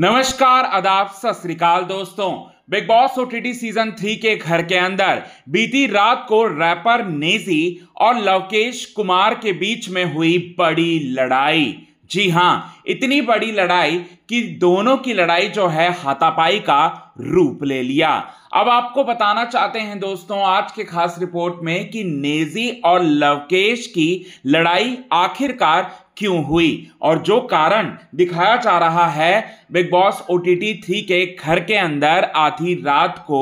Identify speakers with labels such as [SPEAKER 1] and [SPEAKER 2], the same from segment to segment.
[SPEAKER 1] नमस्कार आदाब सत दोस्तों Bigg Boss OTT season three के घर के अंदर बीती रात को रैपर नेजी और लवकेश कुमार के बीच में हुई बड़ी लड़ाई जी हां इतनी बड़ी लड़ाई कि दोनों की लड़ाई जो है हाथापाई का रूप ले लिया अब आपको बताना चाहते हैं दोस्तों आज के खास रिपोर्ट में कि नेजी और लवकेश की लड़ाई आखिरकार क्यों हुई और जो कारण दिखाया जा रहा है Bigg boss O T T three के घर के अंदर आधी रात को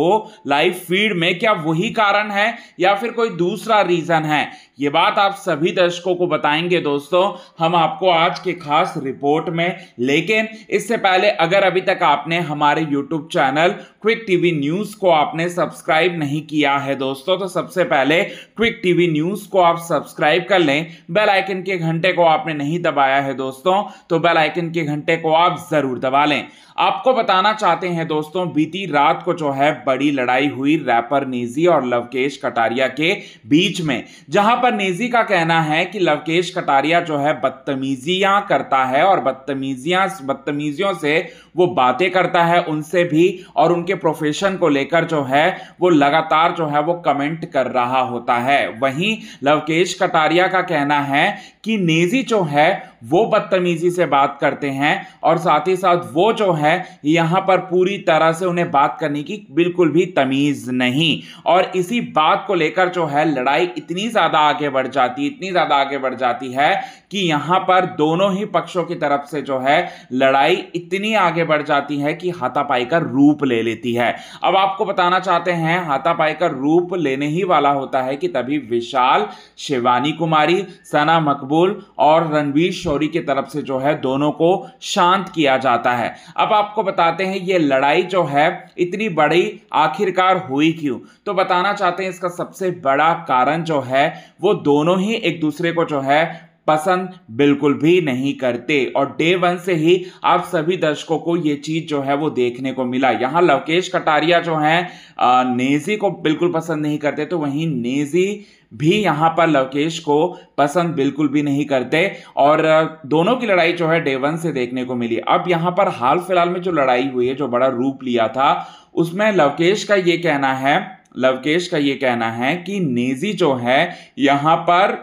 [SPEAKER 1] लाइव फीड में क्या वही कारण है या फिर कोई दूसरा रीजन है ये बात आप सभी दर्शकों को बताएंगे दोस्तों हम आपको आज के खास रिपोर्ट में लेकिन इससे पहले अगर अभी तक आपने हमारे YouTube channel Quick TV News को आपने सब्सक्राइब नहीं किया है दोस्तों तो सबसे पहले क्विक टीवी न्यूज़ को आप सब्सक्राइब कर लें बेल आइकन के घंटे को आपने नहीं दबाया है दोस्तों तो बेल आइकन के घंटे को आप जरूर दबा लें आपको बताना चाहते हैं दोस्तों बीती रात को जो है बड़ी लड़ाई हुई रैपर निजी और लवकेश कटारिया के बीच में जहां पर नेजी का कहना है कि लवकेश कटारिया जो है बदतमीजियां करता है और बदतमीजियां बदतमीजियों से वो बातें करता है उनसे भी और उनके प्रोफेशन को लेकर जो है वो लगातार जो है वो कमेंट कर रहा होता है वहीं लवकेश कटारिया का कहना है कि नेजी जो है वो बदतमीजी से बात करते हैं और साथ ही साथ वो जो है यहाँ पर पूरी तरह से उन्हें बात करने की बिल्कुल भी तमीज़ नहीं और इसी बात को लेकर जो है लड़ाई इतनी ज़्यादा आगे बढ़ जाती इतनी ज़्यादा आगे बढ़ जाती है कि यहां पर दोनों ही पक्षों की तरफ से जो है लड़ाई इतनी आगे बढ़ जाती है कि हाथापाई का रूप ले लेती है अब आपको बताना चाहते हैं हाथापाई का रूप लेने ही वाला होता है कि तभी विशाल शिवानी कुमारी सना मकबूल और रणवीर शौरी की तरफ से जो है दोनों को शांत किया जाता है अब आपको बताते हैं ये लड़ाई जो है इतनी बड़ी आखिरकार हुई क्यों तो बताना चाहते हैं इसका सबसे बड़ा कारण जो है वो दोनों ही एक दूसरे को जो है पसंद बिल्कुल भी नहीं करते और डे वन से ही आप सभी दर्शकों को ये चीज जो है वो देखने को मिला यहाँ लवकेश कटारिया जो है नेजी को बिल्कुल पसंद नहीं करते तो वहीं नेजी भी यहाँ पर लवकेश को पसंद बिल्कुल भी नहीं करते और दोनों की लड़ाई जो है डे वन से देखने को मिली अब यहाँ पर हाल फिलहाल में जो लड़ाई हुई है जो बड़ा रूप लिया था उसमें लवकेश का ये कहना है लवकेश का ये कहना है कि नेजी जो है यहाँ पर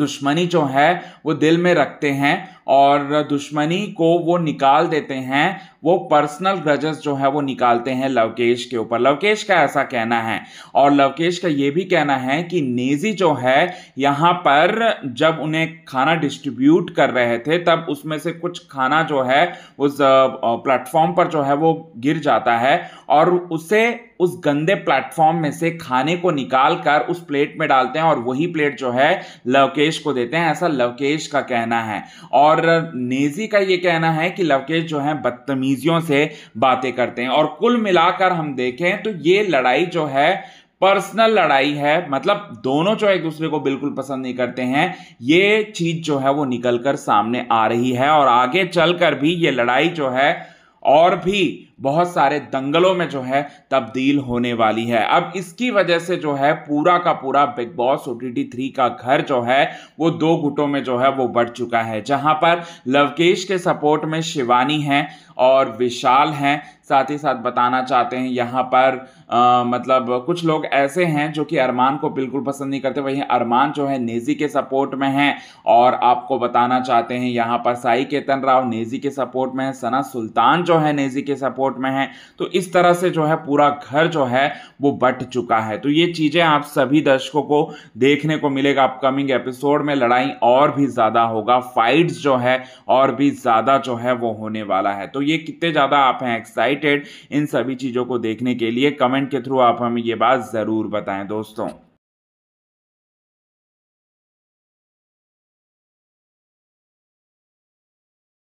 [SPEAKER 1] दुश्मनी जो है वो दिल में रखते हैं और दुश्मनी को वो निकाल देते हैं वो पर्सनल ग्रजेस जो है वो निकालते हैं लवकेश के ऊपर लवकेश का ऐसा कहना है और लवकेश का ये भी कहना है कि नेजी जो है यहाँ पर जब उन्हें खाना डिस्ट्रीब्यूट कर रहे थे तब उसमें से कुछ खाना जो है उस प्लेटफॉर्म पर जो है वो गिर जाता है और उसे उस गंदे प्लेटफॉर्म में से खाने को निकाल कर उस प्लेट में डालते हैं और वही प्लेट जो है लवकेश को देते हैं ऐसा लवकेश का कहना है और नेजी का ये कहना है कि लवकेश जो है बदतमीज इंडोनेशियों से बातें करते हैं और कुल मिलाकर हम देखें तो ये लड़ाई जो है पर्सनल लड़ाई है मतलब दोनों जो एक दूसरे को बिल्कुल पसंद नहीं करते हैं ये चीज जो है वो निकल कर सामने आ रही है और आगे चलकर भी ये लड़ाई जो है और भी बहुत सारे दंगलों में जो है तब्दील होने वाली है अब इसकी वजह से जो है पूरा का पूरा Bigg boss O T three का घर जो है वो दो गुटों में जो है वो बढ़ चुका है जहां पर लवकेश के सपोर्ट में शिवानी हैं और विशाल हैं साथ ही साथ बताना चाहते हैं यहाँ पर आ, मतलब कुछ लोग ऐसे हैं जो कि अरमान को बिल्कुल पसंद नहीं करते वहीं अरमान जो है नेजी के सपोर्ट में हैं और आपको बताना चाहते हैं यहाँ पर साई केतन राव नेजी के सपोर्ट में है सना सुल्तान जो है नेजी के सपोर्ट में है तो इस तरह से जो है पूरा घर जो है वो बट चुका है तो ये चीज़ें आप सभी दर्शकों को देखने को मिलेगा अपकमिंग एपिसोड में लड़ाई और भी ज़्यादा होगा फाइट्स जो है और भी ज़्यादा जो है वो होने वाला है तो ये कितने ज़्यादा आप हैं एक्साइट एक्साइटेड इन सभी चीज़ों को देखने के लिए कमेंट के थ्रू आप हमें ये बात ज़रूर बताएं दोस्तों